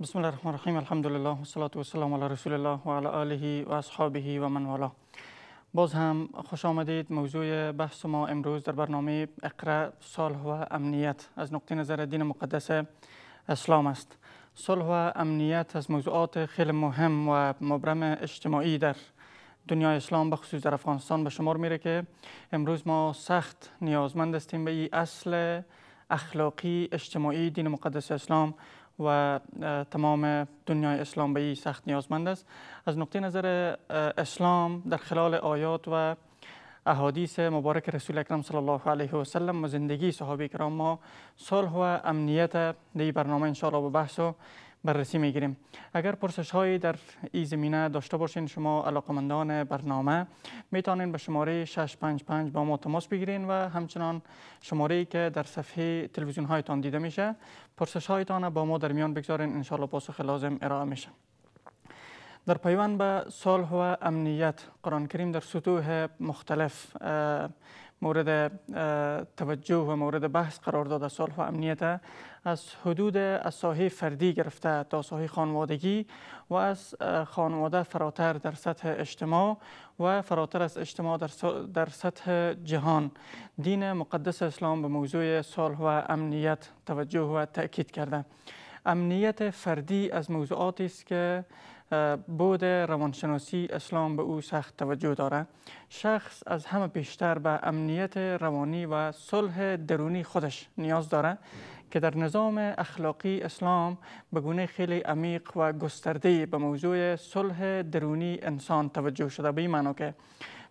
بسم الله الرحمن الرحیم الحمد لله و صلات و سلام علی رسول الله و علی آله و اصحابه و من والا باز هم خوش آمدید موضوع بحث ما امروز در برنامه اقرا صلح و امنیت از نقطه نظر دین مقدس اسلام است صلح و امنیت از موضوعات خیلی مهم و مبرم اجتماعی در دنیای اسلام به خصوص در افغانستان به شمار میره که امروز ما سخت نیازمند هستیم به این اصل اخلاقی اجتماعی دین مقدس اسلام و تمام دنیای اسلام به این سخت نیازمند است از نقطه نظر اسلام در خلال آیات و احادیث مبارک رسول اکرم صلی الله علیه و سلم و زندگی صحابه کرام ما صلح و امنیت در برنامه ان به بحث و بررسی می گیریم اگر پرسش هایی در این زمینه داشته باشین شما علاقمندان برنامه میتونین به شماره 655 با ما تماس بگیرین و همچنان شماره ای که در صفحه تلویزیون هایتان دیده میشه پرسش هایتان با ما در میان بگذارین انشالله پاسخ لازم ارائه میشه در پیوان به صلح و امنیت قرآن کریم در سطوح مختلف مورد توجه و مورد بحث قرار داده صلح و امنیت از حدود از فردی گرفته تا ساحه خانوادگی و از خانواده فراتر در سطح اجتماع و فراتر از اجتماع در سطح جهان دین مقدس اسلام به موضوع صلح و امنیت توجه و تاکید کرده امنیت فردی از موضوعاتی است که بود روانشناسی اسلام به او سخت توجه داره شخص از همه بیشتر به امنیت روانی و صلح درونی خودش نیاز داره که در نظام اخلاقی اسلام به گونه خیلی عمیق و گسترده به موضوع صلح درونی انسان توجه شده به این معنا که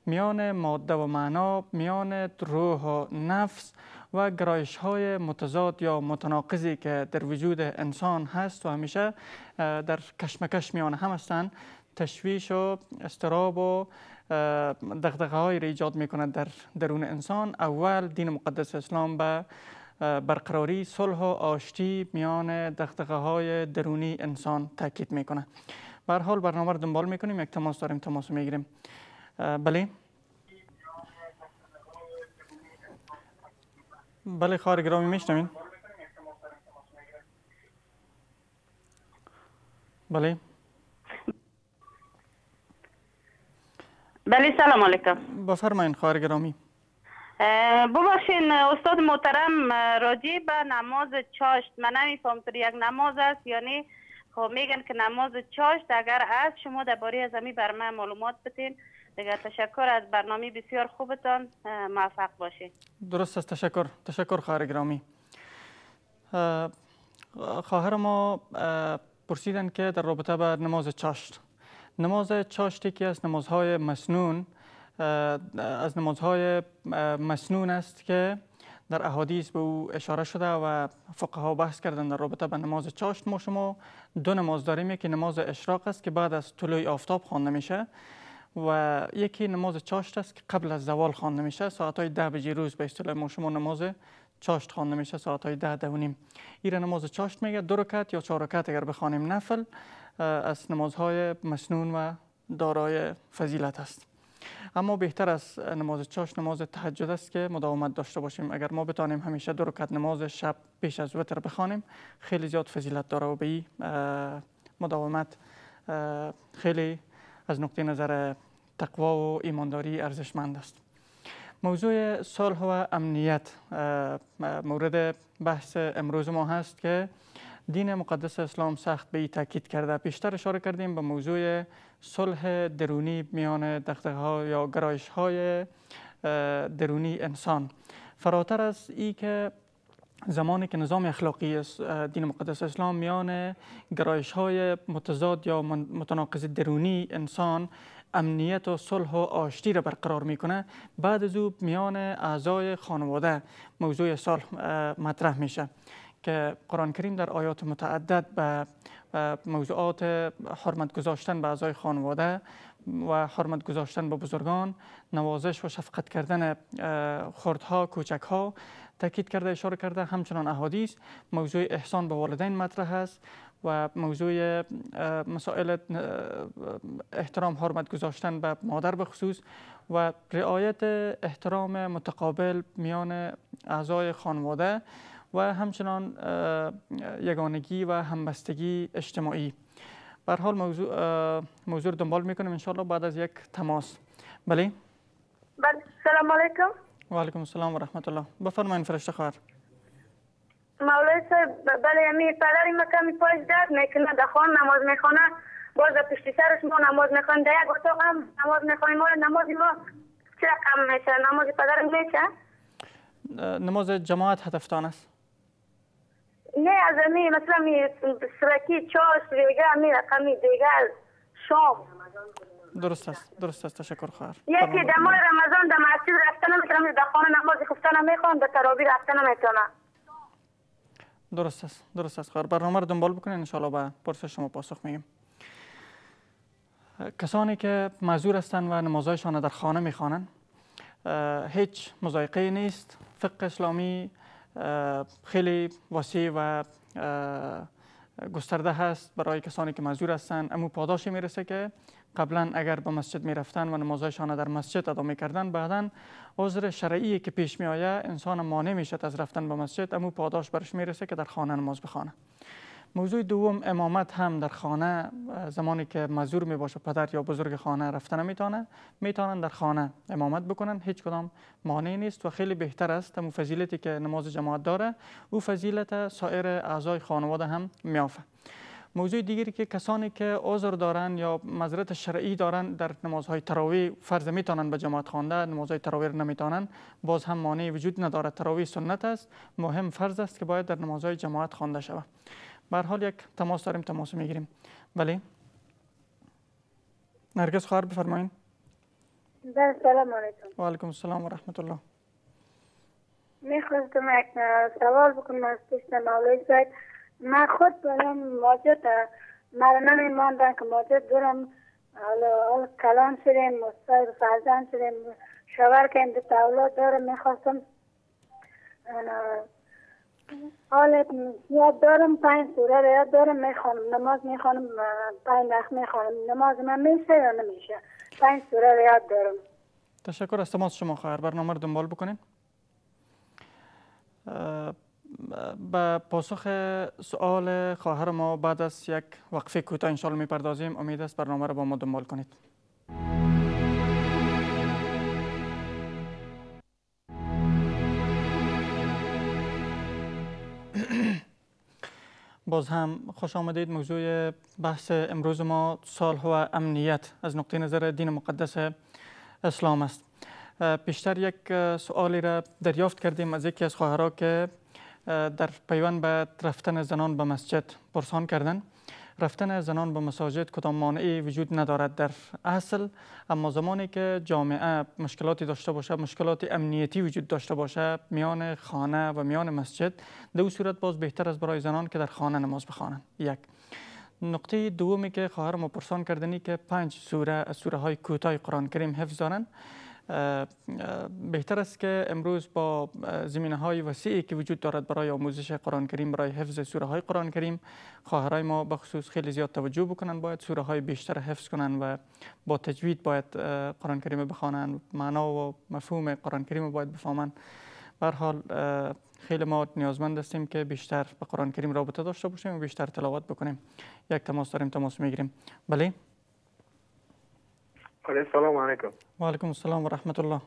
میان ماده و معنا میان روح و نفس و گرایش های متضاد یا متناقضی که در وجود انسان هست و همیشه در کشمکش میان هم هستن تشویش و استراب و دغدغه های را ایجاد می کند در درون انسان اول دین مقدس اسلام به برقراری صلح و آشتی میان دغدغه های درونی انسان تاکید میکنه به هر حال برنامه رو دنبال میکنیم یک تماس داریم تماس میگیریم بله بله خواهر گرامی میشنوین بله بله سلام علیکم با خواهر گرامی ببخشین استاد محترم راجی به نماز چاشت من نمیفهم تر یک نماز است یعنی خب میگن که نماز چاشت اگر از شما باری از امی بر من معلومات بتین دیگر تشکر از برنامه بسیار خوبتان موفق باشی درست است تشکر تشکر خواهر گرامی خواهر ما پرسیدن که در رابطه به نماز چاشت نماز چاشت یکی از نمازهای مسنون از نمازهای مسنون است که در احادیث به او اشاره شده و فقها بحث کردن در رابطه به نماز چاشت ما شما دو نماز داریم که نماز اشراق است که بعد از طلوع آفتاب خوانده میشه و یکی نماز چاشت است که قبل از زوال خوانده میشه ساعت های ده بجی روز به اصطلاح ما شما نماز چاشت خوانده میشه ساعت های ده ده و نیم ایره نماز چاشت میگه دو رکت یا چهار رکت اگر بخوانیم نفل از نمازهای مسنون و دارای فضیلت است اما بهتر از نماز چاشت نماز تهجد است که مداومت داشته باشیم اگر ما بتانیم همیشه دو رکت نماز شب پیش از وتر بخوانیم خیلی زیاد فضیلت داره و به این مداومت خیلی از نقطه نظر تقوا و ایمانداری ارزشمند است موضوع صلح و امنیت مورد بحث امروز ما هست که دین مقدس اسلام سخت به ای تاکید کرده بیشتر اشاره کردیم به موضوع صلح درونی میان دقدقه ها یا گرایش های درونی انسان فراتر از ای که زمانی که نظام اخلاقی دین مقدس اسلام میان گرایش های متضاد یا متناقض درونی انسان امنیت و صلح و آشتی را برقرار میکنه بعد از او میان اعضای خانواده موضوع صلح مطرح میشه که قرآن کریم در آیات متعدد به موضوعات حرمت گذاشتن به اعضای خانواده و حرمت گذاشتن به بزرگان نوازش و شفقت کردن خردها کوچکها تاکید کرده اشاره کرده همچنان احادیث موضوع احسان به والدین مطرح است و موضوع مسائل احترام حرمت گذاشتن به مادر به خصوص و رعایت احترام متقابل میان اعضای خانواده و همچنان یگانگی و همبستگی اجتماعی بر حال موضوع موضوع دنبال میکنیم انشالله بعد از یک تماس بله بله سلام علیکم و علیکم السلام و رحمت الله بفرمایید فرشته خواهر مولای صاحب بله امی پدر ما کمی پایش درد میکنه در خان نماز میخونه باز در پشت سرش ما نماز میخونیم در یک اتاق هم نماز میخونیم ما نماز ما چه کم میشه نماز پدر میشه نماز جماعت هدفتان است نه از امی مثلا می سرکی چاش دیگه می رقمی دیگه شام درست است درست است تشکر خواهر یکی دمای رمضان در مسجد رفتن نمیتونم در خانه نماز خفتن نمیخوام به ترابی رفتن نمیتونم درست است درست است خواهر برنامه رو دنبال بکنید انشاءالله به پرس شما پاسخ میگیم کسانی که مزور هستند و نمازهایشان در خانه میخوانند هیچ مزایقه نیست فقه اسلامی خیلی وسیع و گسترده هست برای کسانی که مزور هستند امو پاداشی میرسه که قبلا اگر به مسجد می رفتن و نمازهایشان در مسجد ادا می کردن بعدا عذر شرعی که پیش می آید انسان مانع می شد از رفتن به مسجد اما پاداش برش می رسه که در خانه نماز بخوانه موضوع دوم امامت هم در خانه زمانی که مزور می باشه پدر یا بزرگ خانه تانه می میتونن در خانه امامت بکنن هیچ کدام مانع نیست و خیلی بهتر است اما فضیلتی که نماز جماعت داره او فضیلت سایر اعضای خانواده هم میافه موضوع دیگری که کسانی که عذر دارن یا مذرت شرعی دارن در نمازهای تراوی فرض میتونن به جماعت خوانده نمازهای تراوی را نمیتونن باز هم مانعی وجود نداره تراوی سنت است مهم فرض است که باید در نمازهای جماعت خوانده شود به حال یک تماس داریم تماس میگیریم بله نرگس خواهر بفرمایید بله سلام علیکم و علیکم السلام و رحمت الله میخواستم یک سوال بکنم از پیش مولوی من خود برم موجود مرنم ماندن که موجود دورم حالا کلان شدیم مصطفی فرزند شدیم شوهر که این دوتا اولاد دارم میخواستم حالت یاد دارم پنج سوره را یاد دارم میخوانم نماز میخوانم پنج وقت میخوانم نماز من میشه یا نمیشه پنج سوره را یاد دارم تشکر از تماس شما خواهر برنامه رو دنبال بکنین به پاسخ سوال خواهر ما بعد از یک وقفه کوتاه انشالله میپردازیم امید است برنامه را با ما دنبال کنید باز هم خوش آمدید موضوع بحث امروز ما صلح و امنیت از نقطه نظر دین مقدس اسلام است پیشتر یک سوالی را دریافت کردیم از یکی از خواهرها که در پیوند به رفتن زنان به مسجد پرسان کردن رفتن زنان به مساجد کدام مانعی وجود ندارد در اصل اما زمانی که جامعه مشکلاتی داشته باشه مشکلات امنیتی وجود داشته باشه میان خانه و میان مسجد دو صورت باز بهتر است برای زنان که در خانه نماز بخوانند یک نقطه دومی که خواهر ما پرسان کردنی که پنج سوره از سوره های کوتاه قرآن کریم حفظ دارند بهتر است که امروز با زمینه های وسیعی که وجود دارد برای آموزش قرآن کریم برای حفظ سوره های قرآن کریم خواهرای ما به خصوص خیلی زیاد توجه بکنن باید سوره های بیشتر حفظ کنن و با تجوید باید قرآن کریم بخوانند معنا و مفهوم قرآن کریم باید بفهمند بر حال خیلی ما نیازمند هستیم که بیشتر به قرآن کریم رابطه داشته باشیم و بیشتر تلاوت بکنیم یک تماس داریم تماس میگیریم بله السلام علیکم و علیکم السلام و رحمت الله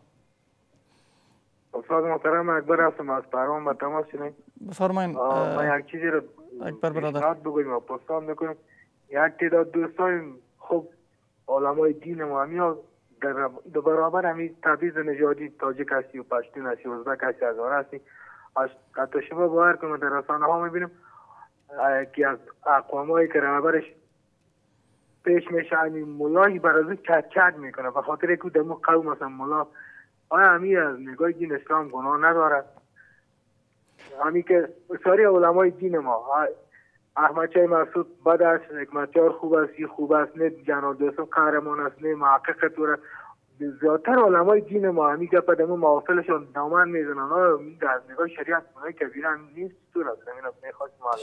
استاد محترم اکبر هستم از پیام به تماس شدیم بفرمایید من یک چیزی رو اکبر برادر بگویم و پستان میکنم یک تعداد دوستان خب علمای دین ما همی در برابر همین تبیز نجادی تاجک هستی و پشتون هستی و ازبک هستی هزاره هستی از شما باور کنم در رسانه ها میبینم که از اقوام هایی که رهبرش پیش میشه این ملایی کت کت میکنه و خاطر در دمو قوم مثلا ملا آیا همی از نگاه دین اسلام گناه ندارد همی یعنی که ساری علمای دین ما احمد چای مسعود بد است حکمتیار خوب است یه خوب است نه و دوستم قهرمان است نه محقق طور زیادتر علمای دین ما همی یعنی گپ مو معافلشون دامن میزنن آیا از نگاه شریعت که کبیره نیست دور از زمین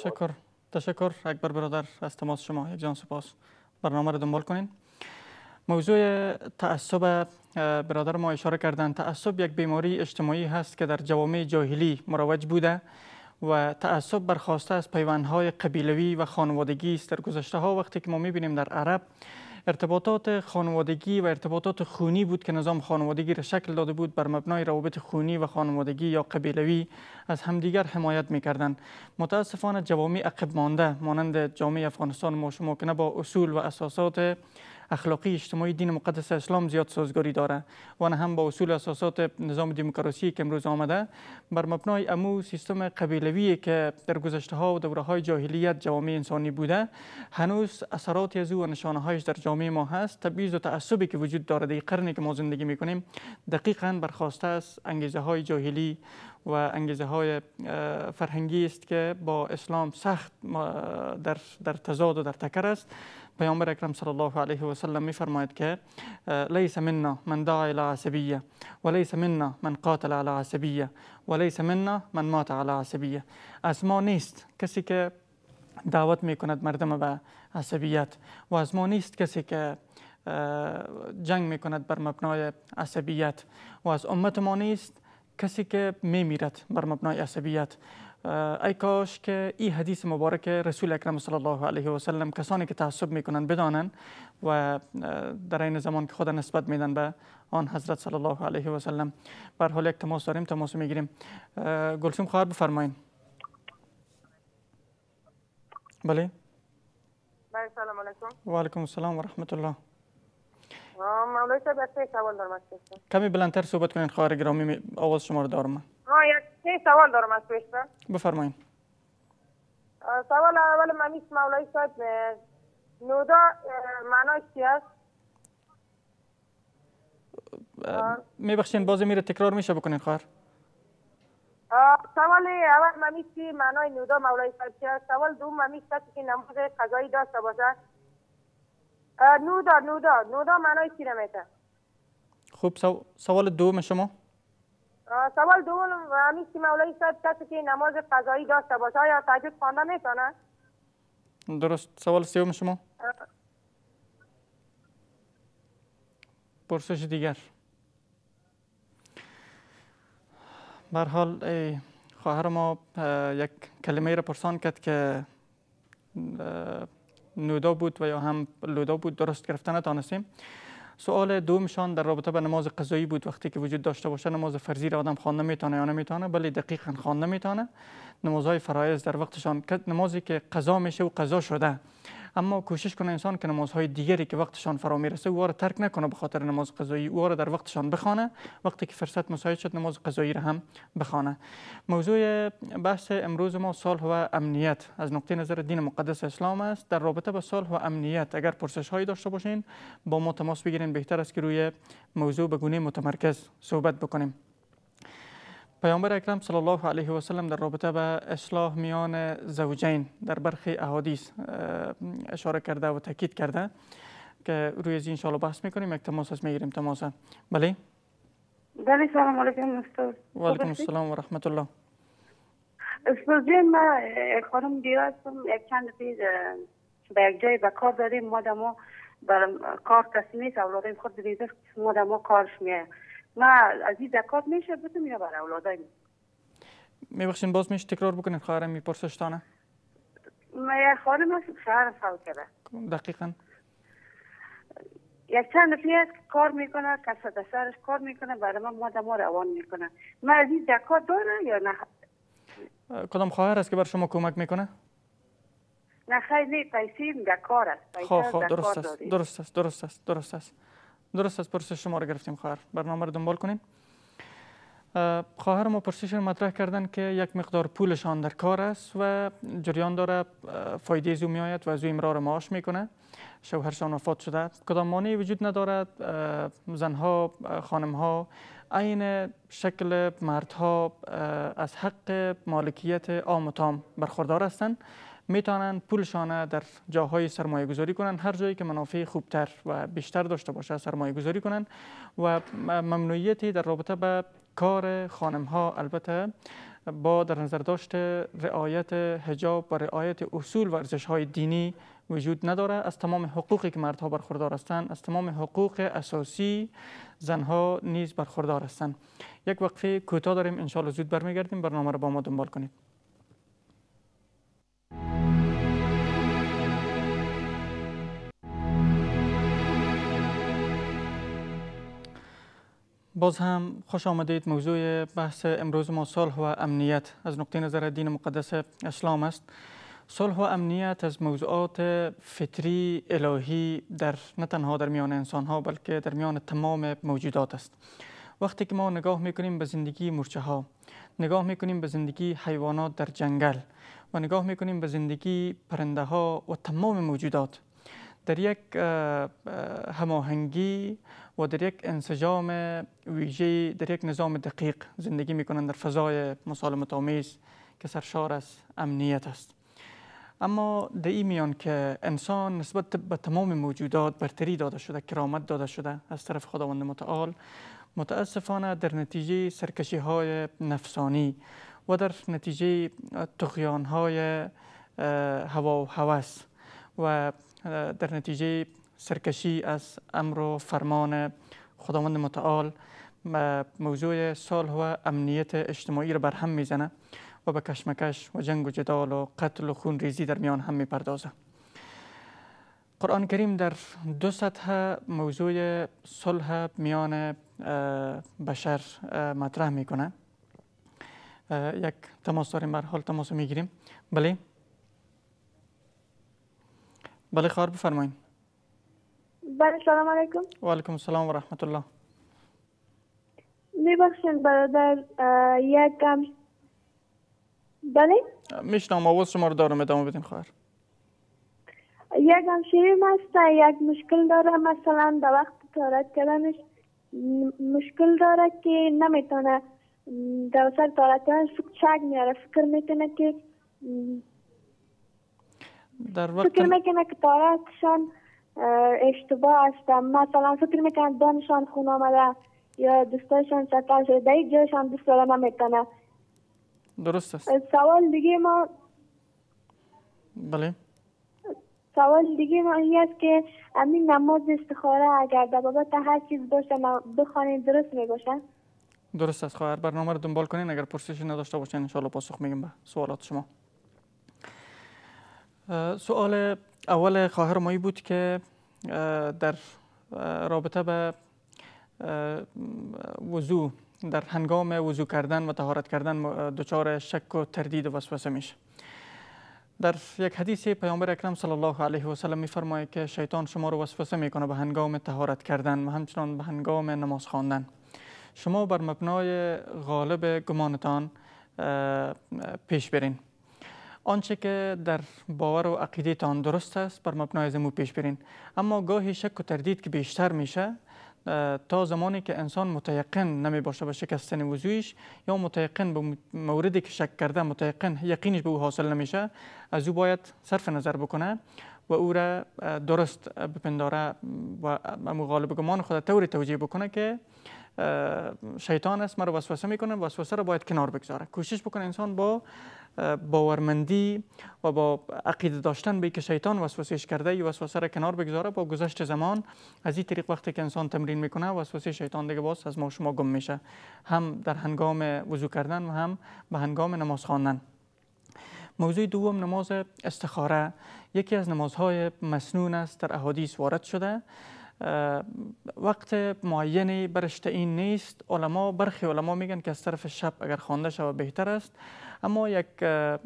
شکر تشکر اکبر برادر از تماس شما یک جان سپاس برنامه رو دنبال کنین موضوع تعصب برادر ما اشاره کردن تعصب یک بیماری اجتماعی هست که در جوامع جاهلی مروج بوده و تعصب برخواسته از پیوندهای قبیلوی و خانوادگی است در گذشته ها وقتی که ما میبینیم در عرب ارتباطات خانوادگی و ارتباطات خونی بود که نظام خانوادگی را شکل داده بود بر مبنای روابط خونی و خانوادگی یا قبیلوی از همدیگر حمایت میکردند متاسفانه جوامع عقب مانده مانند جامعه افغانستان ما شما که با اصول و اساسات اخلاقی اجتماعی دین مقدس اسلام زیاد سازگاری داره و هم با اصول اساسات نظام دموکراسی که امروز آمده بر مبنای امو سیستم قبیلوی که در گذشته ها و دوره جاهلیت جوامع انسانی بوده هنوز اثرات از او و نشانه هایش در جامعه ما هست تبعیض و تعصبی که وجود داره در قرنی که ما زندگی میکنیم دقیقا برخواسته است انگیزه های جاهلی و انگیزه های فرهنگی است که با اسلام سخت در, در تضاد و در تکر است پیامبر اکرم صلی الله علیه و سلم می فرماید که لیس منا من دعا الى عصبیه و لیس منا من قاتل على عصبیه و لیس منا من مات على عصبیه از ما نیست کسی که دعوت می کند مردم به عصبیت و از ما نیست کسی که جنگ می کند بر مبنای عصبیت و از امت ما نیست کسی که می میرد بر مبنای عصبیت ای کاش که این حدیث مبارک رسول اکرم صلی الله علیه و سلم کسانی که تعصب میکنن بدانن و در این زمان که خود نسبت میدن به آن حضرت صلی الله علیه و سلم بر حال یک تماس داریم تماس میگیریم گلسوم خواهر بفرمایید بله؟, بله سلام علیکم و علیکم السلام و رحمت الله مولای صاحب سوال دارم کمی بلندتر صحبت کنین خواهر گرامی آواز شما رو دارم ما یک سه سوال دارم از پیش بفرمایید سوال اول من نیست مولای صاحب نودا معناش چی است میبخشین بازی میره تکرار میشه بکنین خواهر سوال اول ممیش چی معنای نودا مولای صاحب چی است سوال دوم ممیش که نماز قضایی داشته باشه نودا نودا نودا معنای چی نمیشه خوب سو... سوال دوم شما سوال دوم همین که مولای صاحب کسی که نماز قضایی داشته باشه یا تجد خوانده میتونه درست سوال سوم شما پرسش دیگر برحال حال خواهر ما یک کلمه را پرسان کرد که نودا بود و یا هم لودا بود درست گرفتن نتانستیم سوال دومشان در رابطه به نماز قضایی بود وقتی که وجود داشته باشه نماز فرضی را آدم خوانده میتونه یا نمیتونه بلی دقیقا خوانده میتونه نمازهای فرایز در وقتشان نمازی که قضا میشه و قضا شده اما کوشش کنه انسان که نمازهای دیگری که وقتشان فرا میرسه او را ترک نکنه به خاطر نماز قضایی او را در وقتشان بخوانه وقتی که فرصت مساعد شد نماز قضایی را هم بخوانه موضوع بحث امروز ما صلح و امنیت از نقطه نظر دین مقدس اسلام است در رابطه با صلح و امنیت اگر پرسش هایی داشته باشین با ما تماس بگیرین بهتر است که روی موضوع به گونه متمرکز صحبت بکنیم پیامبر اکرم صلی الله علیه و سلم در رابطه به اصلاح میان زوجین در برخی احادیث اشاره کرده و تاکید کرده که روی از این بحث میکنیم یک تماس از میگیریم تماس بله بله سلام علیکم استاد و علیکم السلام و رحمت الله استاد ما خانم هستم یک چند روز به یک جای به کار داریم ما دمو بر کار تصمیت اولادیم خود ریزش ما دمو کارش میه ما از این زکات میشه بتون میره برای اولادای میبخشین باز میشه تکرار بکنید خواهرم میپرسشتانه تا نه ما خانم هست شهر کرده خب، دقیقا یک چند که کار میکنه کسا سرش کار میکنه برای ما مادم ها روان میکنه ما از این زکات داره یا نه کدام خواهر است که بر شما کمک میکنه نه خیلی پیسی زکار است خواه خواه خب، خب، درست است درست است درست است درست است درست از پرسش شما را گرفتیم خواهر برنامه رو دنبال کنیم خواهر ما پرسش را مطرح کردن که یک مقدار پولشان در کار است و جریان داره فایده می میآید و از او امرار معاش میکنه شوهرشان وفات شده کدام مانعی وجود ندارد زنها خانمها عین شکل مردها از حق مالکیت عام و تام برخوردار هستند میتونن پولشانه در جاهای سرمایه گذاری کنن هر جایی که منافع خوبتر و بیشتر داشته باشه سرمایه گذاری کنن و ممنوعیتی در رابطه به کار خانم ها البته با در نظر داشت رعایت حجاب و رعایت اصول و ارزش های دینی وجود نداره از تمام حقوقی که مردها برخوردار هستند از تمام حقوق اساسی زنها نیز برخوردار هستند یک وقفه کوتاه داریم ان زود برمیگردیم برنامه را با ما دنبال کنید باز هم خوش آمدید موضوع بحث امروز ما صلح و امنیت از نقطه نظر دین مقدس اسلام است صلح و امنیت از موضوعات فطری الهی در نه تنها در میان انسان ها بلکه در میان تمام موجودات است وقتی که ما نگاه میکنیم به زندگی مرچه ها نگاه میکنیم به زندگی حیوانات در جنگل و نگاه میکنیم به زندگی پرنده ها و تمام موجودات در یک هماهنگی و در یک انسجام ویژه در یک نظام دقیق زندگی میکنند در فضای مسالم تامیز که سرشار از امنیت است اما در این میان که انسان نسبت به تمام موجودات برتری داده شده کرامت داده شده از طرف خداوند متعال متاسفانه در نتیجه سرکشی های نفسانی و در نتیجه تغیان های هوا و هوس و در نتیجه سرکشی از امر و فرمان خداوند متعال موضوع صلح و امنیت اجتماعی را برهم میزنه و به کشمکش و جنگ و جدال و قتل و خون ریزی در میان هم میپردازه قرآن کریم در دو سطح موضوع صلح میان بشر مطرح میکنه یک تماس داریم بر حال تماس میگیریم بله بله خواهر بفرمایید بله سلام علیکم و علیکم سلام و رحمت الله میبخشید برادر یک کم بله میشنم آواز شما رو دارم ادامه بدین خواهر یکم همشیریم هست یک مشکل داره مثلا در وقت تارت کردنش مشکل داره که نمیتونه در وسط تارت کردنش چک میاره فکر میکنه که در وقت فکر میکنه که تارتشان اشتباه است مثلا فکر میکنن دانشان خون آمده یا دوستایشان شکل شده در یک جایشان دوست داره نمیتنه درست است سوال دیگه ما بله سوال دیگه ما این است که همین نماز استخاره اگر در تا هر چیز باشه خانه درست میباشه درست است خواهر برنامه رو دنبال کنین اگر پرسشی نداشته باشین انشاءالله پاسخ میگیم به سوالات شما سوال اول خواهر مایی بود که در رابطه به وضو در هنگام وضو کردن و تهارت کردن دچار شک و تردید و وسوسه میشه در یک حدیث پیامبر اکرم صلی الله علیه و سلم میفرماید که شیطان شما رو وسوسه میکنه به هنگام تهارت کردن و همچنان به هنگام نماز خواندن شما بر مبنای غالب گمانتان پیش برین آنچه که در باور و عقیده تان درست است بر مبنای زمو پیش برین اما گاهی شک و تردید که بیشتر میشه تا زمانی که انسان متیقن نمی باشه به شکستن وضویش یا متیقن به موردی که شک کرده متیقن یقینش به او حاصل نمیشه از او باید صرف نظر بکنه و او را درست بپنداره و غالب گمان خود توری توجیه بکنه که شیطان است مرا وسوسه میکنه وسوسه را باید کنار بگذاره کوشش بکنه انسان با باورمندی و با عقیده داشتن به که شیطان وسوسهش کرده ای وسوسه را کنار بگذاره با گذشت زمان از این طریق وقتی که انسان تمرین میکنه وسوسه شیطان دیگه باز از ما شما گم میشه هم در هنگام وضو کردن و هم به هنگام نماز خواندن موضوع دوم نماز استخاره یکی از نمازهای مسنون است در احادیث وارد شده وقت معینی برش این نیست علما برخی علما میگن که از طرف شب اگر خوانده شود بهتر است اما یک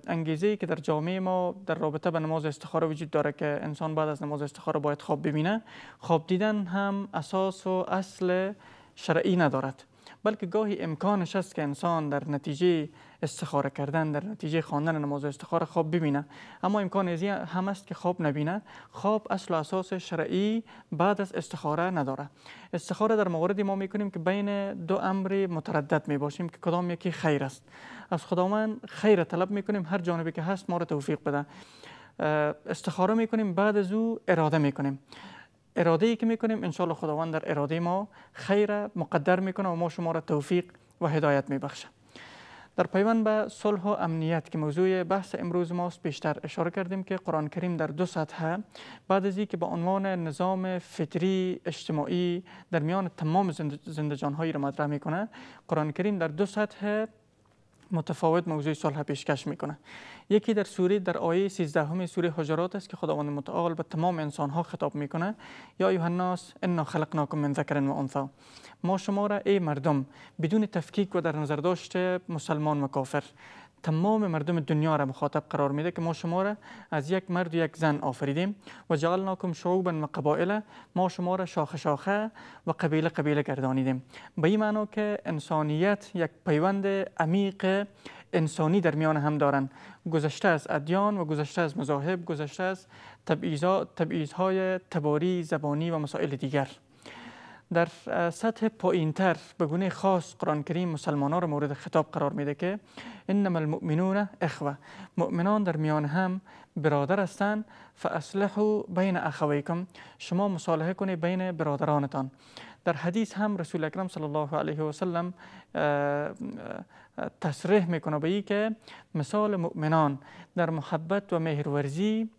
انگیزه که در جامعه ما در رابطه به نماز استخاره وجود داره که انسان بعد از نماز استخاره باید خواب ببینه خواب دیدن هم اساس و اصل شرعی ندارد بلکه گاهی امکانش است که انسان در نتیجه استخاره کردن در نتیجه خواندن نماز استخاره خواب ببینه اما امکان ازی هم است که خواب نبینه خواب اصل و اساس شرعی بعد از استخاره نداره استخاره در مواردی ما میکنیم که بین دو امر متردد می باشیم که کدام یکی خیر است از خداوند خیر طلب میکنیم هر جانبی که هست ما را توفیق بده استخاره میکنیم بعد از او اراده کنیم. اراده ای که میکنیم انشالله خداوند در اراده ما خیر مقدر میکنه و ما شما را توفیق و هدایت میبخشه در پیوند به صلح و امنیت که موضوع بحث امروز ماست بیشتر اشاره کردیم که قرآن کریم در دو سطح بعد از که به عنوان نظام فطری اجتماعی در میان تمام هایی را مطرح میکنه قرآن کریم در دو سطح متفاوت موضوع صلح پیشکش میکنه یکی در سوره در آیه 13 همه سوره حجرات است که خداوند متعال به تمام انسان ها خطاب میکنه یا ایها الناس انا خلقناکم من ذکر و انثا ما شما را ای مردم بدون تفکیک و در نظر داشته مسلمان و کافر تمام مردم دنیا را مخاطب قرار میده که ما شما را از یک مرد و یک زن آفریدیم و جعلناکم شعوبا و قبائل ما شما را شاخه شاخه و قبیله قبیله گردانیدیم به این معنا که انسانیت یک پیوند عمیق انسانی در میان هم دارند گذشته از ادیان و گذشته از مذاهب گذشته از تبعیض های تباری زبانی و مسائل دیگر در سطح پایینتر به گونه خاص قرآن کریم مسلمانان را مورد خطاب قرار میده که انما المؤمنون اخوه مؤمنان در میان هم برادر هستند فاصلحوا بین اخویکم شما مصالحه کنید بین برادرانتان در حدیث هم رسول اکرم صلی الله علیه و سلم تصریح میکنه به که مثال مؤمنان در محبت و مهرورزی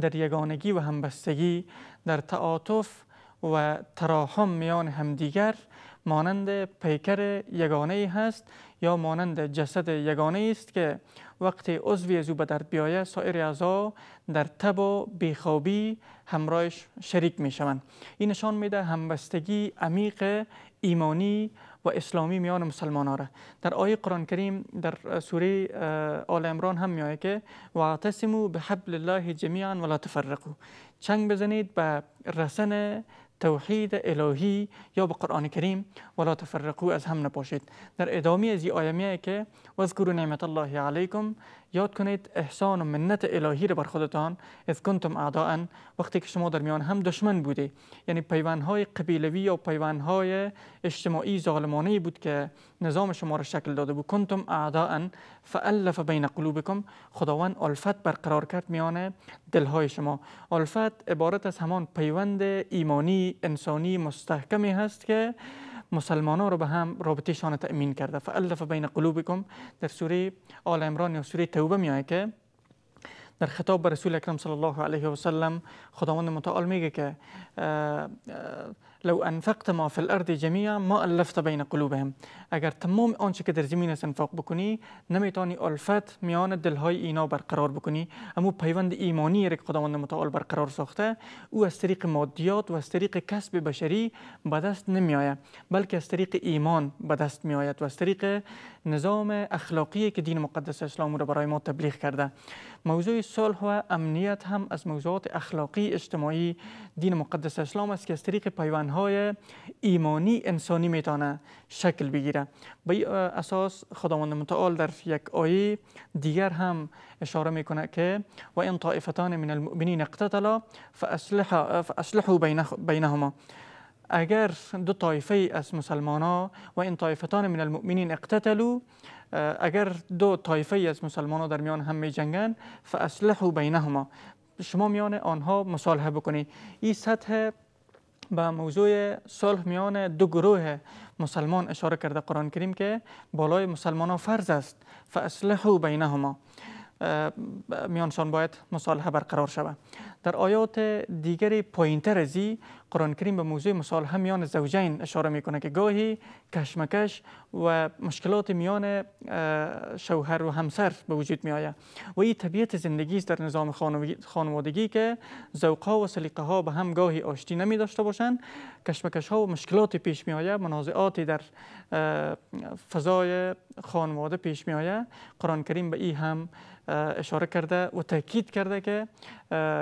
در یگانگی و همبستگی در تعاطف و تراهم میان همدیگر مانند پیکر یگانه ای هست یا مانند جسد یگانه است که وقتی عضوی از او به درد بیایه سایر اعضا در تب و بیخوابی همراهش شریک می شوند این نشان میده همبستگی عمیق ایمانی و اسلامی میان مسلمان در آیه قرآن کریم در سوره آل عمران هم میایه که به بحبل الله جمیعا ولا تفرقوا چنگ بزنید به رسن توحید الهی یا به قرآن کریم ولا تفرقو از هم نپاشید در ادامه از ای آیمیه که واذکروا نعمت الله علیکم یاد کنید احسان و منت الهی رو بر خودتان از کنتم اعداء وقتی که شما در میان هم دشمن بودی یعنی پیوندهای قبیلوی یا پیوندهای اجتماعی ظالمانه بود که نظام شما را شکل داده بود کنتم اعداء فالف بین قلوبکم خداوند الفت برقرار کرد میان های شما الفت عبارت از همان پیوند ایمانی انسانی مستحکمی هست که مسلمانان رو به هم شانه تأمین کرده فالف بین قلوبکم در سوره آل عمران یا سوره توبه میگه که در خطاب به رسول اکرم صلی الله علیه و سلم خداوند متعال میگه که لو انفقت ما في الارض جميعا ما ألفت بین قلوبهم اگر تمام آنچه که در زمین است انفاق بکنی نمیتانی الفت میان دلهای اینا برقرار بکنی اما پیوند ایمانی را که خداوند متعال برقرار ساخته او از طریق مادیات و از طریق کسب بشری به دست نمی آید بلکه از طریق ایمان به دست می آید و از طریق نظام اخلاقی که دین مقدس اسلام را برای ما تبلیغ کرده موضوع صلح و امنیت هم از موضوعات اخلاقی اجتماعی دین مقدس اسلام است که از طریق پیوندهای ایمانی انسانی میتونه شکل بگیره به اساس خداوند متعال در یک آیه دیگر هم اشاره میکنه که و این طائفتان من المؤمنین اقتتلا فاصلحوا بینهما اگر دو طایفه از مسلمان ها و این طایفتان من المؤمنین اقتتلو اگر دو طایفه از مسلمان ها در میان هم می جنگن فاصلحو بینهما شما میان آنها مصالحه بکنید این سطح به موضوع صلح میان دو گروه مسلمان اشاره کرده قرآن کریم که بالای مسلمان ها فرض است فاصلحو بینهما میانشان باید مصالحه برقرار شود در آیات دیگر پایینتر از قرآن کریم به موضوع مثال همیان زوجین اشاره میکنه که گاهی کشمکش و مشکلات میان شوهر و همسر به وجود می آید و این طبیعت زندگی است در نظام خانوادگی که ها و سلیقه ها به هم گاهی آشتی نمی داشته باشند کشمکش ها و مشکلات پیش می آید منازعاتی در فضای خانواده پیش می آید قرآن کریم به این هم اشاره کرده و تاکید کرده که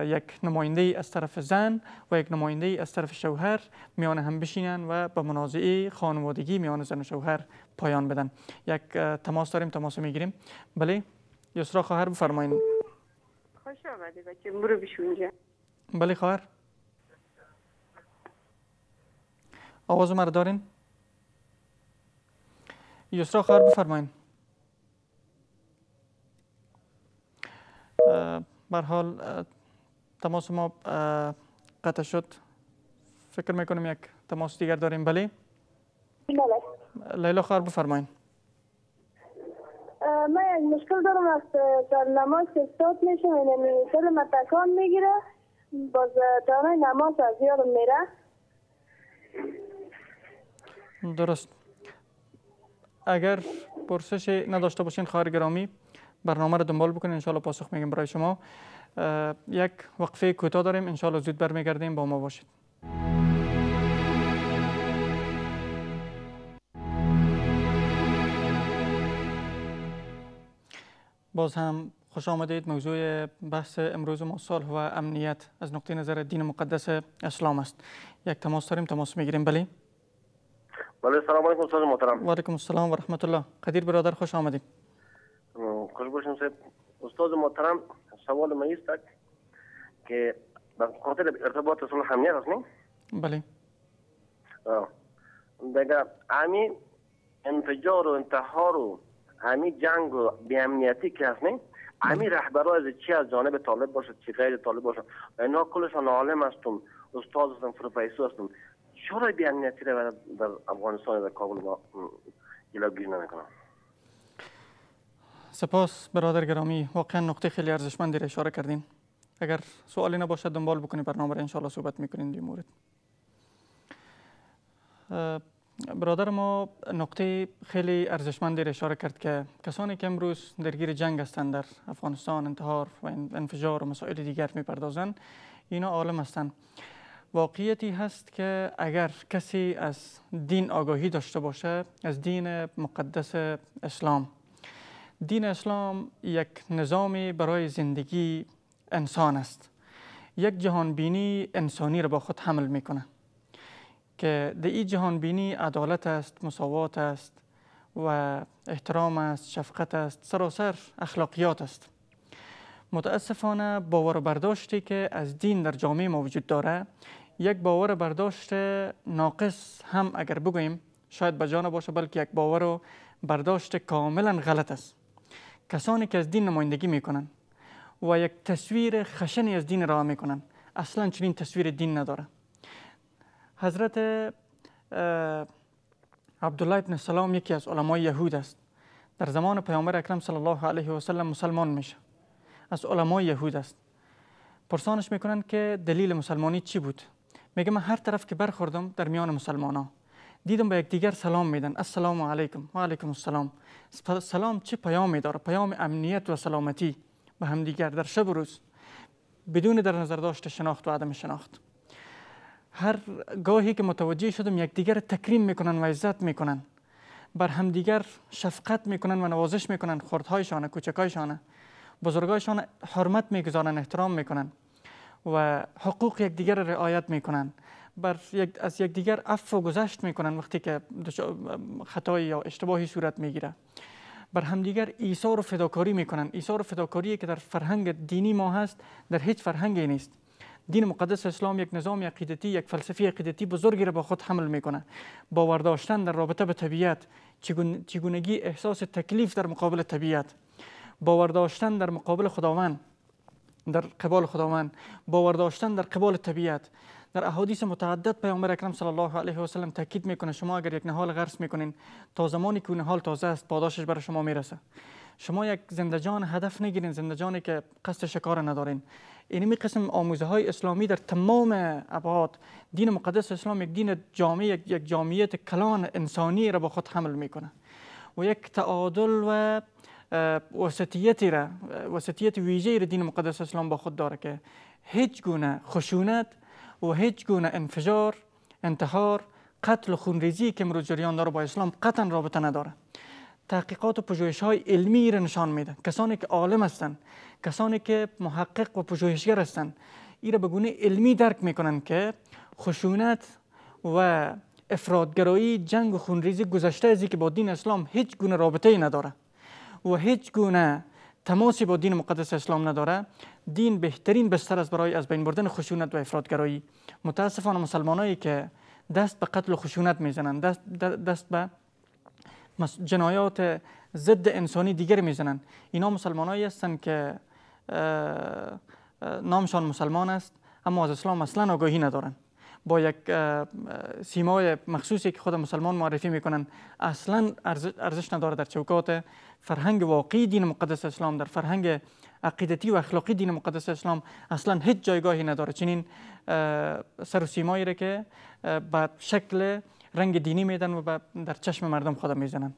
یک نماینده از طرف زن و یک نماینده از طرف شوهر میان هم بشینن و به منازعه خانوادگی میان زن و شوهر پایان بدن یک تماس داریم تماس میگیریم بله یسرا خواهر بفرمایید خوش آمده بچه برو بشونجا بله خواهر آواز مرا دارین یسرا خواهر بفرمایید برحال تماس ما قطع شد فکر میکنم یک تماس دیگر داریم بله, بله. لیلا خوار بفرماین من یک مشکل دارم از در نماز استاد میشم یعنی دل تکان میگیره باز دانه نماز از یادم میره درست اگر پرسش نداشته باشین خواهر گرامی برنامه رو دنبال بکنید انشالله پاسخ میگیم برای شما یک وقفه کوتاه داریم انشالله زود برمیگردیم با ما باشید باز هم خوش آمدید موضوع بحث امروز ما صلح و امنیت از نقطه نظر دین مقدس اسلام است یک تماس داریم تماس میگیریم بله بله سلام علیکم استاد محترم و علیکم السلام و رحمت الله قدیر برادر خوش آمدید کلگوشن صاحب استاد محترم سوال ما است که به خاطر ارتباط صلح حمیه هست بله دیگه امی انفجار و انتحار و امی جنگ و بیامنیتی که هست نی؟ امی رهبرا از چی از جانب طالب باشد چی غیر طالب باشد اینا کلشان عالم هستم استاد هستم پروفسور هستم چرا بیامنیتی رو در افغانستان در کابل ما گیر نمیکنم سپاس برادر گرامی واقعا نقطه خیلی ارزشمندی را اشاره کردین اگر سوالی نباشد دنبال بکنی برنامه را انشاءالله صحبت میکنین در مورد برادر ما نقطه خیلی ارزشمندی را اشاره کرد که کسانی که امروز درگیر جنگ هستند در افغانستان انتحار و انفجار و مسائل دیگر میپردازند اینا عالم هستند واقعیتی هست که اگر کسی از دین آگاهی داشته باشه از دین مقدس اسلام دین اسلام یک نظامی برای زندگی انسان است یک جهان بینی انسانی را با خود حمل میکنه که در این بینی عدالت است مساوات است و احترام است شفقت است سراسر اخلاقیات است متاسفانه باور برداشتی که از دین در جامعه ما وجود داره یک باور برداشت ناقص هم اگر بگوییم شاید بجا باشه نباشه بلکه یک باور و برداشت کاملا غلط است کسانی که از دین نمایندگی میکنن و یک تصویر خشنی از دین را میکنن اصلا چنین تصویر دین نداره حضرت عبدالله ابن سلام یکی از علمای یهود است در زمان پیامبر اکرم صلی الله علیه و سلم مسلمان میشه از علمای یهود است پرسانش میکنن که دلیل مسلمانی چی بود میگه من هر طرف که برخوردم در میان مسلمان ها دیدم به دیگر سلام میدن السلام علیکم و علیکم السلام سلام چه پیامی داره پیام امنیت و سلامتی به همدیگر در شب و روز بدون در نظر داشت شناخت و عدم شناخت هر گاهی که متوجه شدم دیگر تکریم میکنن و عزت میکنن بر همدیگر شفقت میکنن و نوازش میکنن خردهایشان کوچکایشان بزرگایشان حرمت میگذارن احترام میکنن و حقوق دیگر رعایت میکنن بر یک از دیگر عفو و گذشت میکنن وقتی که خطایی یا اشتباهی صورت میگیره بر همدیگر ایثار و فداکاری میکنن ایثار و فداکاری که در فرهنگ دینی ما هست در هیچ فرهنگی نیست دین مقدس اسلام یک نظام عقیدتی یک فلسفه عقیدتی بزرگی را با خود حمل میکنه باور داشتن در رابطه به طبیعت چگونگی احساس تکلیف در مقابل طبیعت باورداشتن داشتن در مقابل خداوند در قبال خداوند باور داشتن در قبال طبیعت در احادیث متعدد پیامبر اکرم صلی الله علیه و سلم تاکید میکنه شما اگر یک نهال غرس میکنین تا زمانی که اون نهال تازه است پاداشش برای شما میرسه شما یک زندجان هدف نگیرین زندجانی که قصد شکار ندارین این می قسم آموزه های اسلامی در تمام ابعاد دین مقدس اسلام یک دین جامعه یک جامعیت کلان انسانی را با خود حمل میکنه و یک تعادل و وسطیتی را وسطیت ویژه را دین مقدس اسلام با خود داره که هیچ گونه خشونت و هیچ گونه انفجار انتحار قتل و خونریزی که امروز جریان داره با اسلام قطعا رابطه نداره تحقیقات و پژوهش های علمی را نشان میده کسانی که عالم هستند کسانی که محقق و پژوهشگر هستند این را به گونه علمی درک میکنن که خشونت و افرادگرایی جنگ و خونریزی گذشته از که با دین اسلام هیچ گونه رابطه ای نداره و هیچ گونه تماسی با دین مقدس اسلام نداره دین بهترین بستر است برای از بین بردن خشونت و افرادگرایی متاسفانه مسلمانایی که دست به قتل و خشونت میزنند دست, دست به جنایات ضد انسانی دیگر میزنند اینا مسلمانایی هستند که نامشان مسلمان است اما از اسلام اصلا آگاهی ندارند با یک سیمای مخصوصی که خود مسلمان معرفی میکنن اصلا ارزش نداره در چوکات فرهنگ واقعی دین مقدس اسلام در فرهنگ عقیدتی و اخلاقی دین مقدس اسلام اصلا هیچ جایگاهی نداره چنین سر و سیمایی را که به شکل رنگ دینی میدن و در چشم مردم خدا میزنن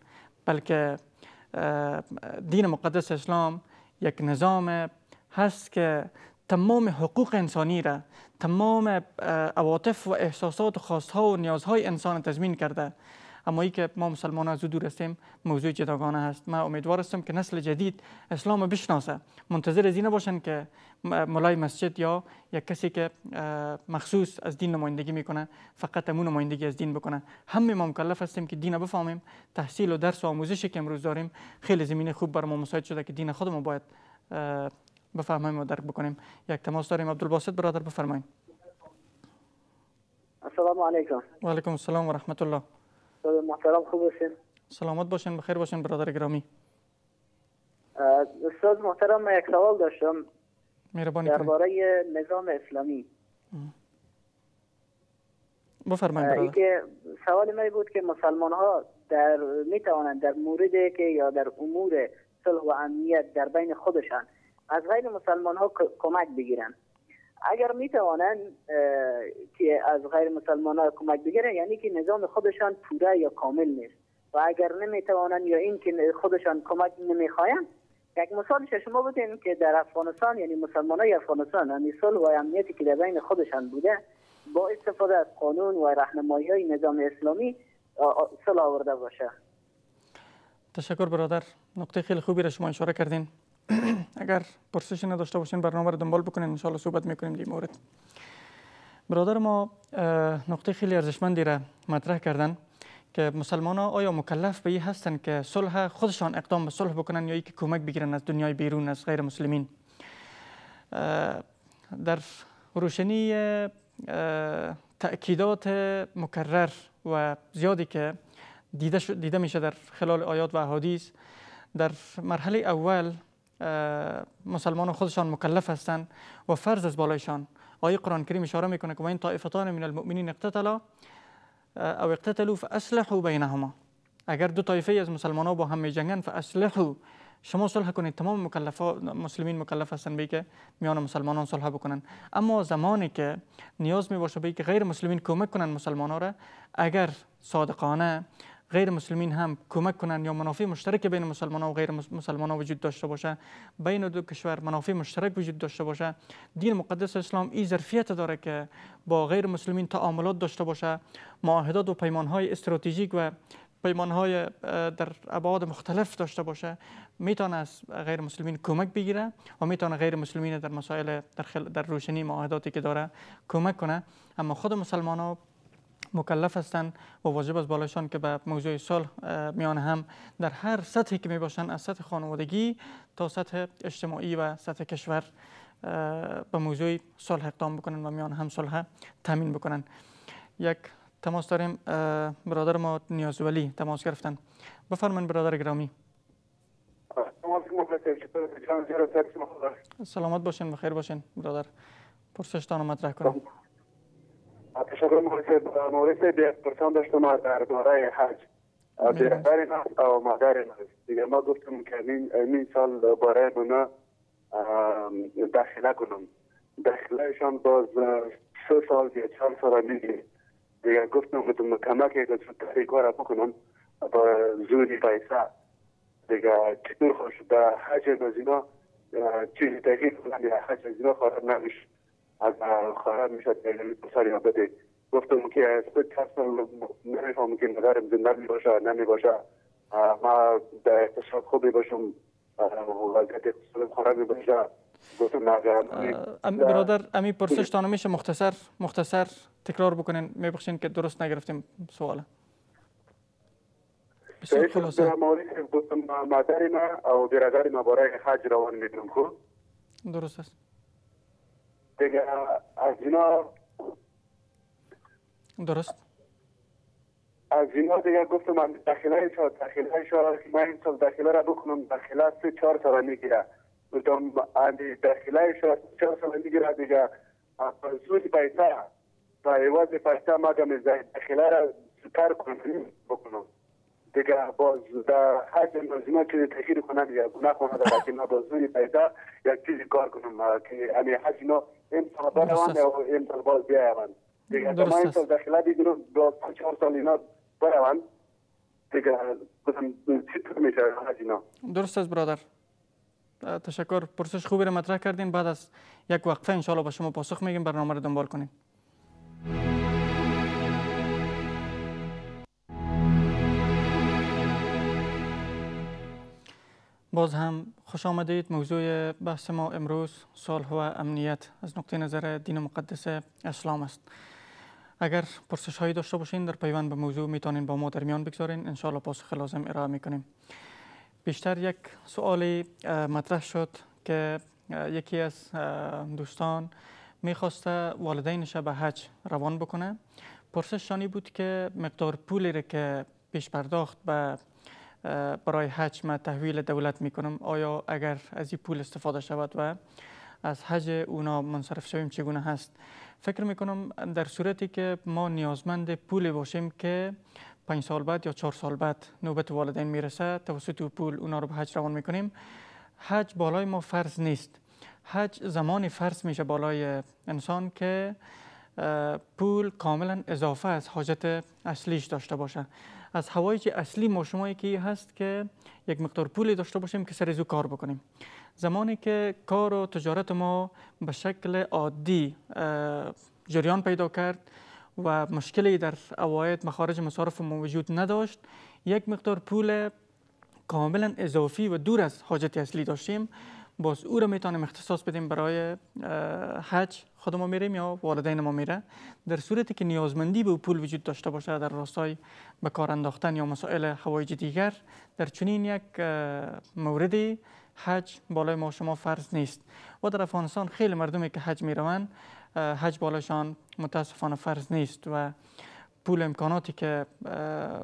بلکه دین مقدس اسلام یک نظام هست که تمام حقوق انسانی را تمام عواطف و احساسات و خواستها و نیازهای انسان تضمین کرده اما ای که ما مسلمان از او دور هستیم موضوع جداگانه هست من امیدوار هستم که نسل جدید اسلام بشناسه منتظر از باشن که ملای مسجد یا یک کسی که مخصوص از دین نمایندگی میکنه فقط امون نمایندگی از دین بکنه همه ما مکلف هستیم که دین بفهمیم تحصیل و درس و آموزشی که امروز داریم خیلی زمینه خوب بر ما مساعد شده که دین خودمون باید بفهمیم و درک بکنیم یک تماس داریم عبدالباسط برادر بفرمایید السلام علیکم و علیکم السلام و رحمت الله استاد محترم خوب باشین سلامت باشین بخیر باشین برادر گرامی استاد محترم من یک سوال داشتم درباره نظام اسلامی بفرمایید برادر که سوال من بود که مسلمان ها در می توانند در مورد که یا در امور صلح و امنیت در بین خودشان از غیر مسلمان ها کمک بگیرند اگر می که از غیر مسلمان ها کمک بگیرن یعنی که نظام خودشان پوره یا کامل نیست و اگر نمی توانند یا این که خودشان کمک نمی یک مثالش شما بودین که در افغانستان یعنی مسلمان های افغانستان همی یعنی و امنیتی که در بین خودشان بوده با استفاده از قانون و رهنمایی های نظام اسلامی صلح آورده باشه تشکر برادر نقطه خیلی خوبی را شما اشاره کردین اگر پرسش نداشته باشین برنامه رو دنبال بکنین انشاءالله صحبت میکنیم در مورد برادر ما نقطه خیلی ارزشمندی را مطرح کردن که مسلمان ها آیا مکلف به این هستن که صلح خودشان اقدام به صلح بکنن یا ای که کمک بگیرن از دنیای بیرون از غیر مسلمین در روشنی تأکیدات مکرر و زیادی که دیده, دیده میشه در خلال آیات و احادیث در مرحله اول مسلمان خودشان مکلف هستند و فرض از بالایشان آیه قرآن کریم اشاره میکنه که این طائفتان من المؤمنین اقتتلا اه، او اقتتلوا فاصلحوا بینهما اگر دو طایفه از مسلمان ها با هم جنگن فاصلحوا شما صلح کنید تمام مکلفا مسلمین مکلف هستند به که میان مسلمانان صلح بکنن اما زمانی که نیاز می باشه به که غیر مسلمین کمک کنن مسلمان ها را اگر صادقانه غیر مسلمین هم کمک کنند یا منافع مشترک بین مسلمان و غیر مسلمان وجود داشته باشه بین دو کشور منافع مشترک وجود داشته باشه دین مقدس اسلام این ظرفیت داره که با غیر مسلمین تعاملات داشته باشه معاهدات و پیمان های استراتژیک و پیمان های در ابعاد مختلف داشته باشه میتونه از غیر مسلمین کمک بگیره و میتونه غیر مسلمین در مسائل در, در روشنی معاهداتی که داره کمک کنه اما خود مسلمان ها مکلف هستند و واجب از بالایشان که به موضوع سال میان هم در هر سطحی که می از سطح خانوادگی تا سطح اجتماعی و سطح کشور به موضوع صلح اقدام بکنن و میان هم صلح تامین بکنن یک تماس داریم برادر ما نیازولی تماس گرفتن بفرمایید برادر گرامی سلامت باشین و خیر باشین برادر پرسشتان مطرح کنم تشکر مورد به پرسان داشتم از درباره حج بیرادر است او مادر من دیگه ما گفتم که این سال برای من داخله کنم داخلهشان باز سه سال یا چهار سال میگه دیگه گفتم گفتم کمک که تحریک کار بکنم با زودی پیسه دیگه چطور خوش به حج از اینا چیزی تحقیق کنم یا حج از اینا خارج نمیشه خراب میشد مسریابت گفتم که اسپید هستم نمیفهمم که نظرم زنده می باشه نمی باشه ما در اقتصاد خوبی باشم وضعیت اقتصاد خرابی باشه برادر امی پرسش تانو میشه مختصر مختصر تکرار بکنین میبخشین که درست نگرفتیم سواله بسیار خلاصه مادر ما او برادر ما برای حج روان میدونم خب درست است دیگه از اینا درست از اینا دیگه گفتم من داخله شو داخله شو که من این داخله را بکنم داخله سه چهار سال میگیره گفتم اندی داخله شو چهار سال میگیره دیگه زود پیسه تا ایواز پیسه ما داخله را سکر کنم بکنم دیگه باز در حد منظومه که تغییر کنن یا گناه کنن در حد باز پیدا یک چیزی کار کنم که امی حجنا این طلبه روان و این طلبه بیایوان دیگه ما این سال داخله دیگه دو چهار سال اینا بروان دیگه چطور میشه درست است برادر تشکر پرسش خوبی رو مطرح کردین بعد از یک وقفه انشاءالله به شما پاسخ میگیم برنامه رو دنبال کنیم باز هم خوش آمدید موضوع بحث ما امروز صلح و امنیت از نقطه نظر دین مقدس اسلام است اگر پرسش هایی داشته باشین در پیوند به موضوع میتونین با ما در میان بگذارین انشاءالله پاسخ لازم ارائه میکنیم بیشتر یک سوالی مطرح شد که یکی از دوستان میخواسته والدینش به حج روان بکنه پرسش شانی بود که مقدار پولی که پیش پرداخت به برای حج ما تحویل دولت می کنم آیا اگر از این پول استفاده شود و از حج اونا منصرف شویم چگونه هست فکر میکنم در صورتی که ما نیازمند پول باشیم که پنج سال بعد یا چهار سال بعد نوبت والدین میرسه توسط پول اونا رو به حج روان میکنیم حج بالای ما فرض نیست حج زمانی فرض میشه بالای انسان که پول کاملا اضافه از حاجت اصلیش داشته باشه از هوایج اصلی ما شما یکی هست که یک مقدار پولی داشته باشیم که سر کار بکنیم زمانی که کار و تجارت ما به شکل عادی جریان پیدا کرد و مشکلی در عواید مخارج مصارف ما وجود نداشت یک مقدار پول کاملا اضافی و دور از حاجت اصلی داشتیم باز او را میتونیم اختصاص بدیم برای حج خود ما میریم یا والدین ما میره در صورتی که نیازمندی به پول وجود داشته باشه در راستای به کار انداختن یا مسائل هوایج دیگر در چنین یک موردی حج بالای ما شما فرض نیست و در افغانستان خیلی مردمی که حج میروند حج بالایشان متاسفانه فرض نیست و پول امکاناتی که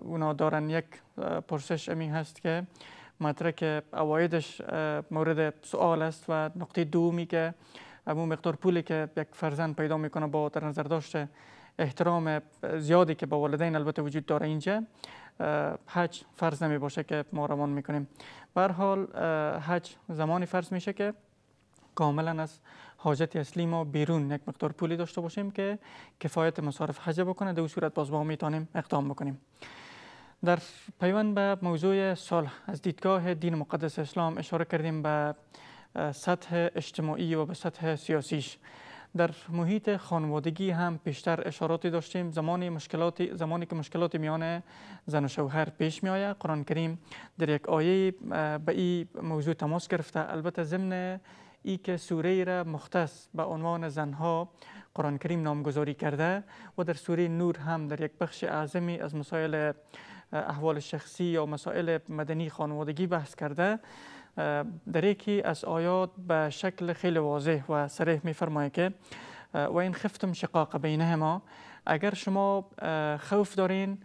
اونا دارن یک پرسش امین هست که مطرح اوایدش مورد سوال است و نقطه دومی که امو مقدار پولی که یک فرزند پیدا میکنه با در نظر داشته احترام زیادی که با والدین البته وجود داره اینجا حج فرض نمی باشه که ما روان میکنیم برحال حال حج زمانی فرض میشه که کاملا از حاجت اصلی ما بیرون یک مقدار پولی داشته باشیم که کفایت مصارف حج بکنه در صورت باز ما میتونیم اقدام بکنیم در پیوند به موضوع صلح از دیدگاه دین مقدس اسلام اشاره کردیم به سطح اجتماعی و به سطح سیاسیش در محیط خانوادگی هم بیشتر اشاراتی داشتیم زمانی مشکلات زمانی که مشکلات میان زن و شوهر پیش می آید قرآن کریم در یک آیه به این موضوع تماس گرفته البته ضمن ای که سوره را مختص به عنوان زنها قرآن کریم نامگذاری کرده و در سوره نور هم در یک بخش اعظمی از مسائل احوال شخصی یا مسائل مدنی خانوادگی بحث کرده در یکی از آیات به شکل خیلی واضح و صریح میفرمایه که و این خفتم شقاق بینهما اگر شما خوف دارین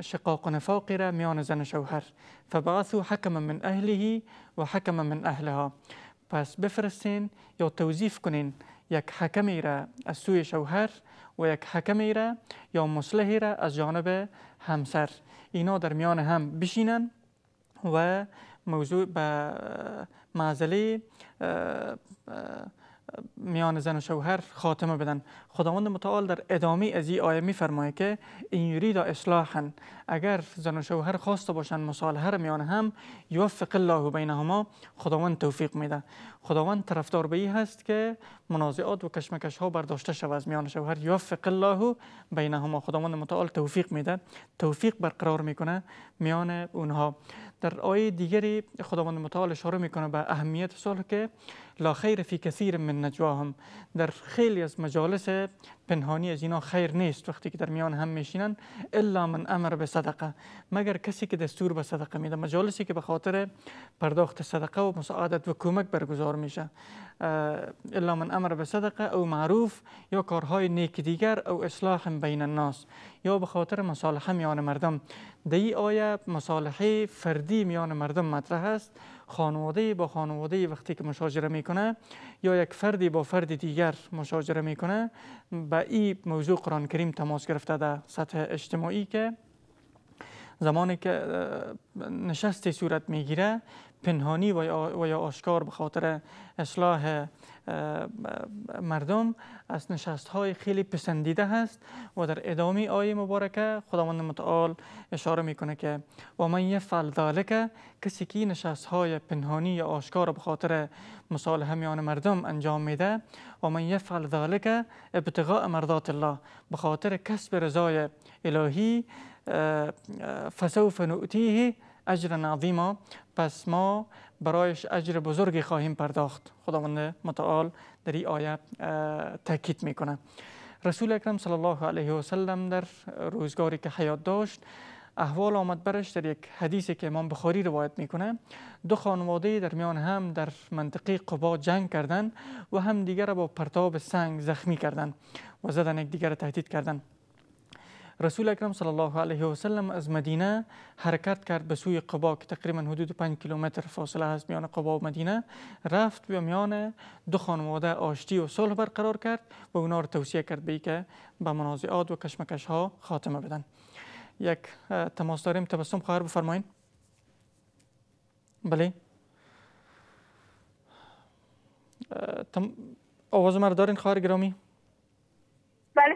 شقاق و نفاقی را میان زن شوهر فبعثو حکم من اهله و حکم من اهلها پس بفرستین یا توزیف کنین یک حکمی را از سوی شوهر و یک حکمی را یا مصلحی را از جانب همسر اینا در میان هم بشینن و موضوع به معزله میان زن و شوهر خاتمه بدن خداوند متعال در ادامه از این آیه میفرمایه که این یرید اصلاحا اگر زن و شوهر خواسته باشن مصالحه را میان هم یوفق الله بینهما خداوند توفیق میده خداوند طرفدار به هست که منازعات و کشمکش ها برداشته شود از میان شوهر یوفق الله بینهما خداوند متعال توفیق میده توفیق برقرار میکنه میان اونها در آیه دیگری خداوند متعال اشاره میکنه به اهمیت صلح که لا خیر فی کثیر من نجواهم در خیلی از مجالس پنهانی از اینا خیر نیست وقتی که در میان هم میشینن الا من امر به صدقه مگر کسی که دستور به صدقه میده مجالسی که به خاطر پرداخت صدقه و مساعدت و کمک برگزار میشه الا من امر به صدقه او معروف یا کارهای نیک دیگر او اصلاح بین الناس یا به خاطر مصالحه میان مردم دی آیه مصالحه فردی میان مردم مطرح است خانواده با خانواده وقتی که مشاجره میکنه یا یک فردی با فرد دیگر مشاجره میکنه به این موضوع قرآن کریم تماس گرفته در سطح اجتماعی که زمانی که نشستی صورت میگیره پنهانی و یا آشکار به خاطر اصلاح مردم از نشست های خیلی پسندیده هست و در ادامه آیه مبارکه خداوند متعال اشاره میکنه که و من یفعل ذالک کسی که نشست های پنهانی یا آشکار به خاطر مصالحه میان مردم انجام میده و من یفعل ذالک ابتغاء مرضات الله به خاطر کسب رضای الهی فسوف نؤتیه اجر عظیما پس ما برایش اجر بزرگی خواهیم پرداخت خداوند متعال در این آیه تاکید میکنه رسول اکرم صلی الله علیه و سلم در روزگاری که حیات داشت احوال آمد برش در یک حدیثی که امام بخاری روایت میکنه دو خانواده در میان هم در منطقه قبا جنگ کردند و هم دیگر با پرتاب سنگ زخمی کردند و زدن یک دیگر تهدید کردند رسول اکرم صلی الله علیه و سلم از مدینه حرکت کرد به سوی قبا که تقریبا حدود 5 کیلومتر فاصله هست میان قبا و مدینه رفت و میان دو خانواده آشتی و صلح برقرار کرد و اونا رو توصیه کرد به که به منازعات و کشمکش ها خاتمه بدن یک تماس داریم تبسم خواهر بفرمایید بله تم... آواز مردارین دارین خواهر گرامی بله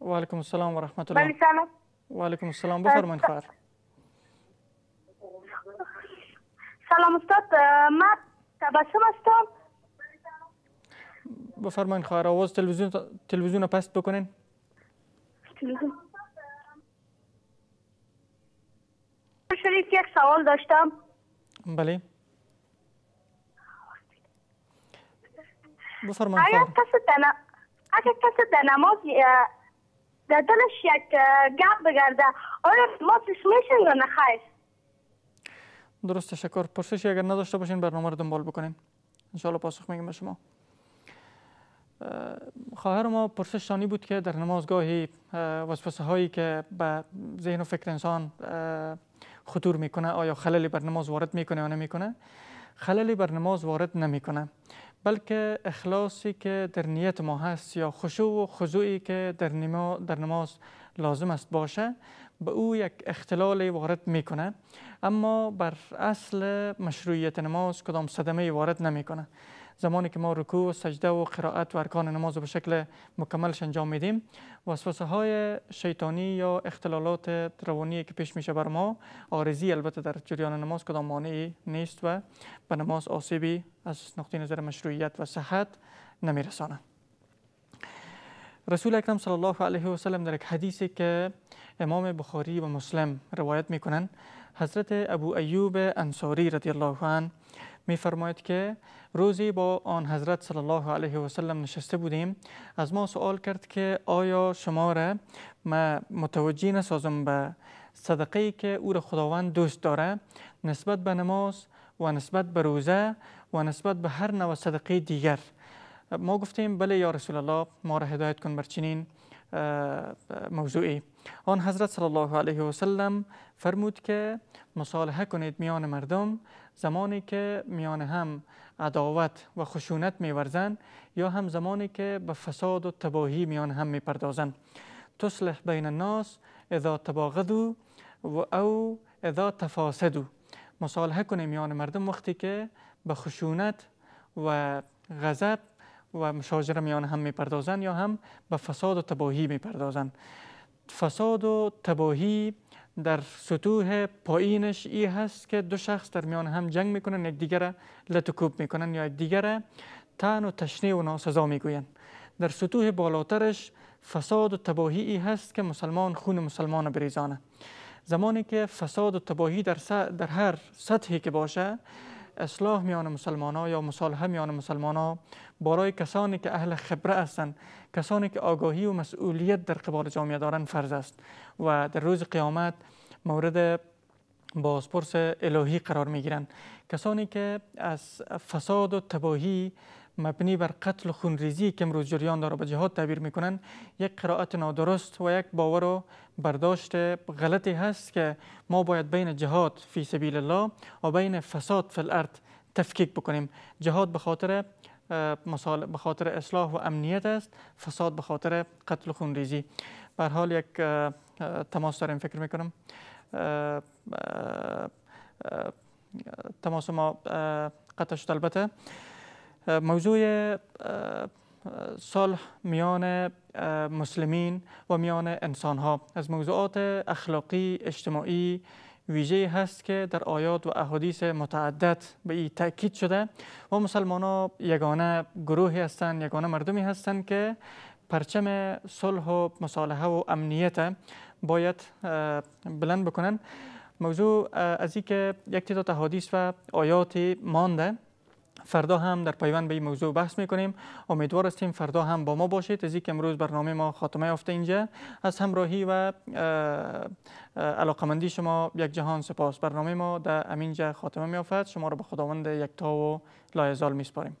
و علیکم السلام و رحمت الله بله سلام و علیکم السلام بفرمایید خواهر سلام استاد من تبسم هستم بفرمایید خواهر آواز تلویزیون تلویزیون پست بکنین تلویزیون شریف یک سوال داشتم بله بفرمایید اگر کسی در نماز در دلش یک گپ بگرده آیا ما پیش میشین یا نخیر درست تشکر پرسشی اگر نداشته باشین برنامه رو دنبال بکنین انشاءالله پاسخ میگیم به شما خواهر ما پرسش شانی بود که در نمازگاهی وسوسه هایی که به ذهن و فکر انسان خطور میکنه آیا خللی بر نماز وارد میکنه یا نمیکنه خللی بر نماز وارد نمیکنه بلکه اخلاصی که در نیت ما هست یا خشوع و خضوعی که در, در نماز لازم است باشه به او یک اختلال وارد میکنه اما بر اصل مشروعیت نماز کدام صدمه وارد نمیکنه زمانی که ما رکوع و سجده و قرائت و ارکان نماز رو به شکل مکملش انجام میدیم وسوسه های شیطانی یا اختلالات روانی که پیش میشه بر ما آرزی البته در جریان نماز کدام مانعی نیست و به نماز آسیبی از نقطه نظر مشروعیت و صحت نمیرسانه رسول اکرم صلی الله علیه و سلم در یک حدیثی که امام بخاری و مسلم روایت میکنن حضرت ابو ایوب انصاری رضی الله عنه میفرماید که روزی با آن حضرت صلی الله علیه و سلم نشسته بودیم از ما سوال کرد که آیا شما را ما متوجه نسازم به صدقه که او را خداوند دوست داره نسبت به نماز و نسبت به روزه و نسبت به هر نوع صدقه دیگر ما گفتیم بله یا رسول الله ما را هدایت کن بر چنین موضوعی آن حضرت صلی الله علیه و سلم فرمود که مصالحه کنید میان مردم زمانی که میان هم عداوت و خشونت میورزن یا هم زمانی که به فساد و تباهی میان هم میپردازند تصلح بین الناس اذا تباغدو و او اذا تفاسدو مصالحه کنید میان مردم وقتی که به خشونت و غضب و مشاجره میان هم میپردازن یا هم به فساد و تباهی میپردازن فساد و تباهی در سطوح پایینش ای هست که دو شخص در میان هم جنگ میکنن یک دیگر لتکوب میکنن یا یک دیگر تن و تشنه و ناسزا میگویند در سطوح بالاترش فساد و تباهی ای هست که مسلمان خون مسلمان بریزانه زمانی که فساد و تباهی در, در هر سطحی که باشه اصلاح میان مسلمان ها یا مصالحه میان مسلمان برای کسانی که اهل خبره هستند کسانی که آگاهی و مسئولیت در قبال جامعه دارند فرض است و در روز قیامت مورد بازپرس الهی قرار می گیرند کسانی که از فساد و تباهی مبنی بر قتل و خونریزی که امروز جریان داره به جهاد تعبیر میکنن یک قرائت نادرست و یک باور و برداشت غلطی هست که ما باید بین جهاد فی سبیل الله و بین فساد فی الارض تفکیک بکنیم جهاد به خاطر به خاطر اصلاح و امنیت است فساد به خاطر قتل خونریزی به حال یک تماس داریم فکر میکنم تماس ما قطع شد البته موضوع صلح میان مسلمین و میان انسان ها از موضوعات اخلاقی اجتماعی ویژه هست که در آیات و احادیث متعدد به این تاکید شده و مسلمان ها یگانه گروهی هستند یگانه مردمی هستند که پرچم صلح و مصالحه و امنیت باید بلند بکنن موضوع از که یک تعداد احادیث و آیاتی مانده فردا هم در پیوند به این موضوع بحث میکنیم امیدوار هستیم فردا هم با ما باشید از اینکه امروز برنامه ما خاتمه یافته اینجا از همراهی و علاقمندی شما یک جهان سپاس برنامه ما در جا خاتمه میافت شما را به خداوند یکتا و لایزال میسپاریم